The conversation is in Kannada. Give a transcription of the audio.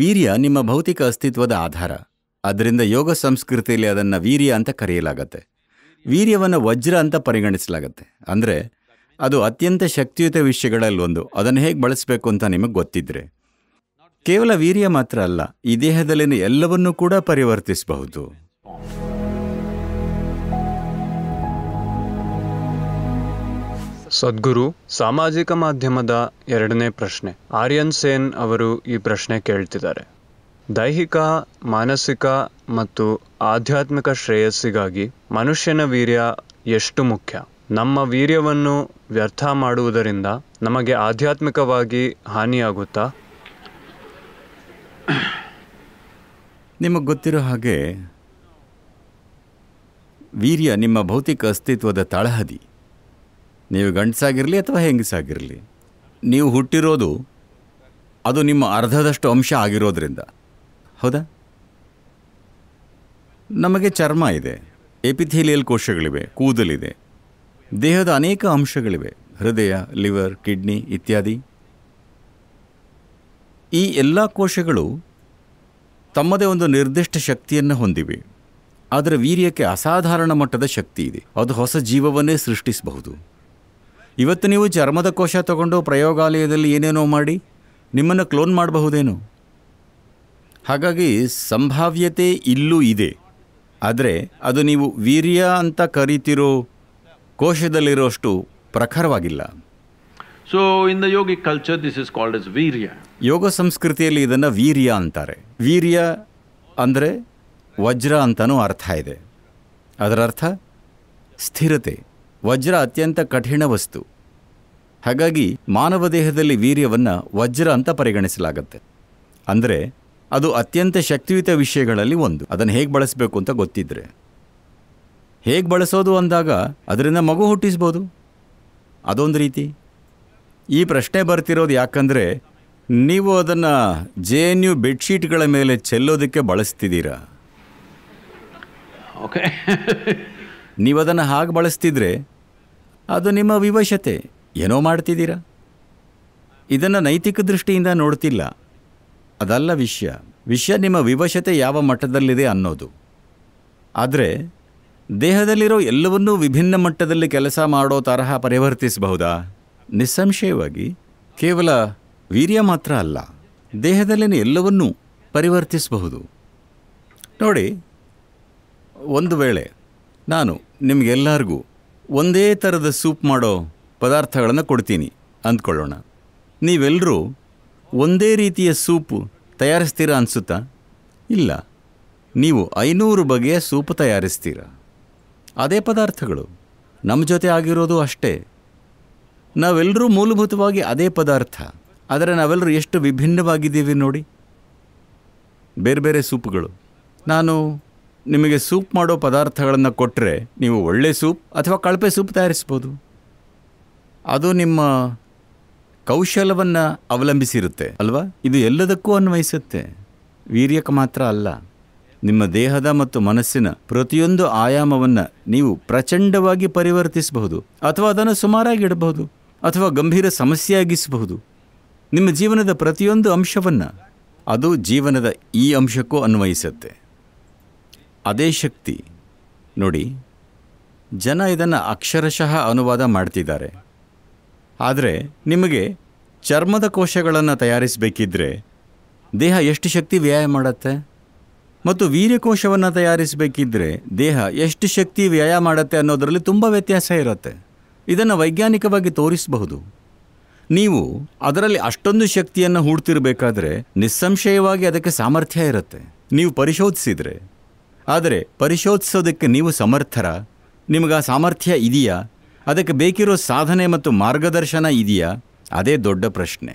ವೀರ್ಯ ನಿಮ್ಮ ಭೌತಿಕ ಅಸ್ತಿತ್ವದ ಆಧಾರ ಅದರಿಂದ ಯೋಗ ಸಂಸ್ಕೃತಿಯಲ್ಲಿ ಅದನ್ನು ವೀರ್ಯ ಅಂತ ಕರೆಯಲಾಗತ್ತೆ ವೀರ್ಯವನ್ನು ವಜ್ರ ಅಂತ ಪರಿಗಣಿಸಲಾಗತ್ತೆ ಅಂದರೆ ಅದು ಅತ್ಯಂತ ಶಕ್ತಿಯುತ ವಿಷಯಗಳಲ್ಲಿ ಒಂದು ಅದನ್ನು ಹೇಗೆ ಬಳಸಬೇಕು ಅಂತ ನಿಮಗೆ ಗೊತ್ತಿದ್ರೆ ಕೇವಲ ವೀರ್ಯ ಮಾತ್ರ ಅಲ್ಲ ಈ ದೇಹದಲ್ಲಿನ ಎಲ್ಲವನ್ನೂ ಕೂಡ ಪರಿವರ್ತಿಸಬಹುದು ಸದ್ಗುರು ಸಾಮಾಜಿಕ ಮಾಧ್ಯಮದ ಎರಡನೇ ಪ್ರಶ್ನೆ ಆರ್ಯನ್ ಸೇನ್ ಅವರು ಈ ಪ್ರಶ್ನೆ ಕೇಳ್ತಿದ್ದಾರೆ ದೈಹಿಕ ಮಾನಸಿಕ ಮತ್ತು ಆಧ್ಯಾತ್ಮಿಕ ಶ್ರೇಯಸ್ಸಿಗಾಗಿ ಮನುಷ್ಯನ ವೀರ್ಯ ಎಷ್ಟು ಮುಖ್ಯ ನಮ್ಮ ವೀರ್ಯವನ್ನು ವ್ಯರ್ಥ ಮಾಡುವುದರಿಂದ ನಮಗೆ ಆಧ್ಯಾತ್ಮಿಕವಾಗಿ ಹಾನಿಯಾಗುತ್ತಾ ನಿಮಗೆ ಗೊತ್ತಿರೋ ಹಾಗೆ ವೀರ್ಯ ನಿಮ್ಮ ಭೌತಿಕ ಅಸ್ತಿತ್ವದ ತಳಹದಿ ನೀವು ಗಂಡಸಾಗಿರಲಿ ಅಥವಾ ಹೆಂಗಸಾಗಿರಲಿ ನೀವು ಹುಟ್ಟಿರೋದು ಅದು ನಿಮ್ಮ ಅರ್ಧದಷ್ಟು ಅಂಶ ಆಗಿರೋದ್ರಿಂದ ಹೌದಾ ನಮಗೆ ಚರ್ಮ ಇದೆ ಎಪಿಥೀಲಿಯಲ್ ಕೋಶಗಳಿವೆ ಕೂದಲಿದೆ ದೇಹದ ಅನೇಕ ಅಂಶಗಳಿವೆ ಹೃದಯ ಲಿವರ್ ಕಿಡ್ನಿ ಇತ್ಯಾದಿ ಈ ಎಲ್ಲ ಕೋಶಗಳು ತಮ್ಮದೇ ಒಂದು ನಿರ್ದಿಷ್ಟ ಶಕ್ತಿಯನ್ನು ಹೊಂದಿವೆ ಆದರೆ ವೀರ್ಯಕ್ಕೆ ಅಸಾಧಾರಣ ಮಟ್ಟದ ಶಕ್ತಿ ಇದೆ ಅದು ಹೊಸ ಜೀವವನ್ನೇ ಸೃಷ್ಟಿಸಬಹುದು ಇವತ್ತು ನೀವು ಚರ್ಮದ ಕೋಶ ತಗೊಂಡು ಪ್ರಯೋಗಾಲಯದಲ್ಲಿ ಏನೇನೋ ಮಾಡಿ ನಿಮ್ಮನ್ನು ಕ್ಲೋನ್ ಮಾಡಬಹುದೇನು ಹಾಗಾಗಿ ಸಂಭಾವ್ಯತೆ ಇಲ್ಲೂ ಇದೆ ಆದರೆ ಅದು ನೀವು ವೀರ್ಯ ಅಂತ ಕರಿತಿರೋ ಕೋಶದಲ್ಲಿರೋಷ್ಟು ಪ್ರಖರವಾಗಿಲ್ಲ so in the yogic culture this is called is ವೀರ್ಯ ಯೋಗ ಸಂಸ್ಕೃತಿಯಲ್ಲಿ ಇದನ್ನು ವೀರ್ಯ ಅಂತಾರೆ ವೀರ್ಯ ಅಂದರೆ ವಜ್ರ ಅಂತಲೂ ಅರ್ಥ ಇದೆ ಅದರ ಅರ್ಥ ಸ್ಥಿರತೆ ವಜ್ರ ಅತ್ಯಂತ ಕಠಿಣ ವಸ್ತು ಹಾಗಾಗಿ ಮಾನವ ದೇಹದಲ್ಲಿ ವೀರ್ಯವನ್ನು ವಜ್ರ ಅಂತ ಪರಿಗಣಿಸಲಾಗತ್ತೆ ಅಂದರೆ ಅದು ಅತ್ಯಂತ ಶಕ್ತಿಯುತ ವಿಷಯಗಳಲ್ಲಿ ಒಂದು ಅದನ್ನು ಹೇಗೆ ಬಳಸಬೇಕು ಅಂತ ಗೊತ್ತಿದ್ದರೆ ಹೇಗೆ ಬಳಸೋದು ಅಂದಾಗ ಅದರಿಂದ ಮಗು ಹುಟ್ಟಿಸ್ಬೋದು ಅದೊಂದು ರೀತಿ ಈ ಪ್ರಶ್ನೆ ಬರ್ತಿರೋದು ಯಾಕಂದರೆ ನೀವು ಅದನ್ನು ಜೆ ಎನ್ ಯು ಬೆಡ್ಶೀಟ್ಗಳ ಮೇಲೆ ಚೆಲ್ಲೋದಕ್ಕೆ ಬಳಸ್ತಿದ್ದೀರಾ ಓಕೆ ನೀವು ಅದನ್ನು ಹಾಗೆ ಬಳಸ್ತಿದ್ರೆ ಅದು ನಿಮ್ಮ ವಿವಶತೆ ಏನೋ ಮಾಡ್ತಿದ್ದೀರಾ ಇದನ್ನು ನೈತಿಕ ದೃಷ್ಟಿಯಿಂದ ನೋಡ್ತಿಲ್ಲ ಅದಲ್ಲ ವಿಷಯ ವಿಷಯ ನಿಮ್ಮ ವಿವಶತೆ ಯಾವ ಮಟ್ಟದಲ್ಲಿದೆ ಅನ್ನೋದು ಆದರೆ ದೇಹದಲ್ಲಿರೋ ಎಲ್ಲವನ್ನೂ ವಿಭಿನ್ನ ಮಟ್ಟದಲ್ಲಿ ಕೆಲಸ ಮಾಡೋ ತರಹ ಪರಿವರ್ತಿಸಬಹುದಾ ನಿಸ್ಸಂಶಯವಾಗಿ ಕೇವಲ ವೀರ್ಯ ಮಾತ್ರ ಅಲ್ಲ ದೇಹದಲ್ಲಿನ ಎಲ್ಲವನ್ನೂ ಪರಿವರ್ತಿಸಬಹುದು ನೋಡಿ ಒಂದು ವೇಳೆ ನಾನು ನಿಮಗೆಲ್ಲರಿಗೂ ಒಂದೇ ಥರದ ಸೂಪ್ ಮಾಡೋ ಪದಾರ್ಥಗಳನ್ನು ಕೊಡ್ತೀನಿ ಅಂದ್ಕೊಳ್ಳೋಣ ನೀವೆಲ್ಲರೂ ಒಂದೇ ರೀತಿಯ ಸೂಪು ತಯಾರಿಸ್ತೀರಾ ಅನಿಸುತ್ತಾ ಇಲ್ಲ ನೀವು ಐನೂರು ಬಗೆಯ ಸೂಪ್ ತಯಾರಿಸ್ತೀರ ಅದೇ ಪದಾರ್ಥಗಳು ನಮ್ಮ ಜೊತೆ ಆಗಿರೋದು ಅಷ್ಟೇ ನಾವೆಲ್ಲರೂ ಮೂಲಭೂತವಾಗಿ ಅದೇ ಪದಾರ್ಥ ಆದರೆ ನಾವೆಲ್ಲರೂ ಎಷ್ಟು ವಿಭಿನ್ನವಾಗಿದ್ದೀವಿ ನೋಡಿ ಬೇರೆ ಬೇರೆ ಸೂಪ್ಗಳು ನಾನು ನಿಮಗೆ ಸೂಪ್ ಮಾಡೋ ಪದಾರ್ಥಗಳನ್ನು ಕೊಟ್ಟರೆ ನೀವು ಒಳ್ಳೆ ಸೂಪ್ ಅಥವಾ ಕಳಪೆ ಸೂಪ್ ತಯಾರಿಸ್ಬೋದು ಅದು ನಿಮ್ಮ ಕೌಶಲವನ್ನು ಅವಲಂಬಿಸಿರುತ್ತೆ ಅಲ್ವಾ ಇದು ಎಲ್ಲದಕ್ಕೂ ಅನ್ವಯಿಸುತ್ತೆ ವೀರ್ಯಕ್ಕೆ ಮಾತ್ರ ಅಲ್ಲ ನಿಮ್ಮ ದೇಹದ ಮತ್ತು ಮನಸ್ಸಿನ ಪ್ರತಿಯೊಂದು ಆಯಾಮವನ್ನು ನೀವು ಪ್ರಚಂಡವಾಗಿ ಪರಿವರ್ತಿಸಬಹುದು ಅಥವಾ ಅದನ್ನು ಸುಮಾರಾಗಿ ಇಡಬಹುದು ಅಥವಾ ಗಂಭೀರ ಸಮಸ್ಯೆಯಾಗಿಸಬಹುದು ನಿಮ್ಮ ಜೀವನದ ಪ್ರತಿಯೊಂದು ಅಂಶವನ್ನು ಅದು ಜೀವನದ ಈ ಅಂಶಕ್ಕೂ ಅನ್ವಯಿಸುತ್ತೆ ಅದೇ ಶಕ್ತಿ ನೋಡಿ ಜನ ಇದನ್ನು ಅಕ್ಷರಶಃ ಅನುವಾದ ಮಾಡ್ತಿದ್ದಾರೆ ಆದರೆ ನಿಮಗೆ ಚರ್ಮದ ಕೋಶಗಳನ್ನು ತಯಾರಿಸಬೇಕಿದ್ರೆ ದೇಹ ಎಷ್ಟು ಶಕ್ತಿ ವ್ಯಯ ಮಾಡುತ್ತೆ ಮತ್ತು ವೀರ್ಯಕೋಶವನ್ನು ತಯಾರಿಸಬೇಕಿದ್ರೆ ದೇಹ ಎಷ್ಟು ಶಕ್ತಿ ವ್ಯಯ ಮಾಡುತ್ತೆ ಅನ್ನೋದರಲ್ಲಿ ತುಂಬ ವ್ಯತ್ಯಾಸ ಇರುತ್ತೆ ಇದನ್ನು ವೈಜ್ಞಾನಿಕವಾಗಿ ತೋರಿಸಬಹುದು ನೀವು ಅದರಲ್ಲಿ ಅಷ್ಟೊಂದು ಶಕ್ತಿಯನ್ನು ಹೂಡ್ತಿರಬೇಕಾದ್ರೆ ನಿಸ್ಸಂಶಯವಾಗಿ ಅದಕ್ಕೆ ಸಾಮರ್ಥ್ಯ ಇರುತ್ತೆ ನೀವು ಪರಿಶೋಧಿಸಿದರೆ ಆದರೆ ಪರಿಶೋಧಿಸೋದಕ್ಕೆ ನೀವು ಸಮರ್ಥರ ನಿಮಗೆ ಆ ಸಾಮರ್ಥ್ಯ ಇದೆಯಾ ಅದಕ್ಕೆ ಬೇಕಿರೋ ಸಾಧನೆ ಮತ್ತು ಮಾರ್ಗದರ್ಶನ ಇದೆಯಾ ಅದೇ ದೊಡ್ಡ ಪ್ರಶ್ನೆ